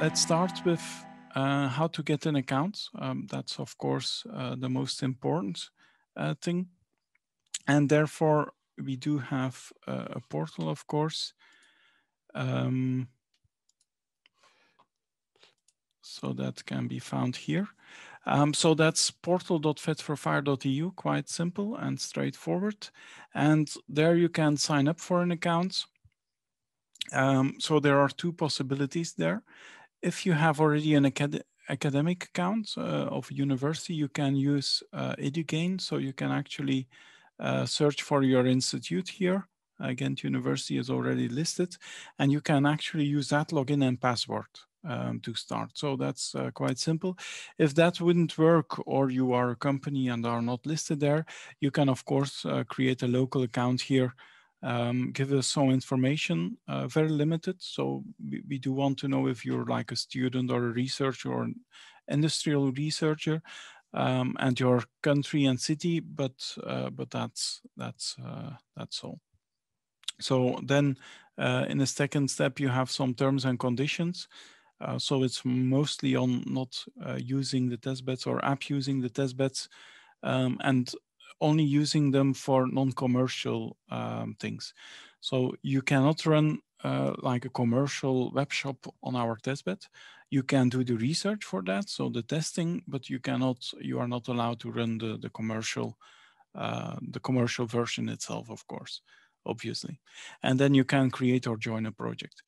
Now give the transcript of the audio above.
Let's start with uh, how to get an account. Um, that's, of course, uh, the most important uh, thing. And therefore, we do have uh, a portal, of course. Um, so that can be found here. Um, so that's portal.fetforfire.eu, quite simple and straightforward. And there you can sign up for an account. Um, so there are two possibilities there. If you have already an acad academic account uh, of university, you can use uh, EduGain. So you can actually uh, search for your institute here. Ghent University is already listed, and you can actually use that login and password um, to start. So that's uh, quite simple. If that wouldn't work, or you are a company and are not listed there, you can of course uh, create a local account here um, give us some information, uh, very limited. So we, we, do want to know if you're like a student or a researcher or an industrial researcher um, and your country and city, but uh, but that's that's uh, that's all. So then uh, in the second step, you have some terms and conditions. Uh, so it's mostly on not uh, using the test beds or app using the test um, and only using them for non-commercial um, things. So you cannot run uh, like a commercial web shop on our testbed. You can do the research for that, so the testing, but you cannot, you are not allowed to run the, the commercial, uh, the commercial version itself, of course, obviously. And then you can create or join a project.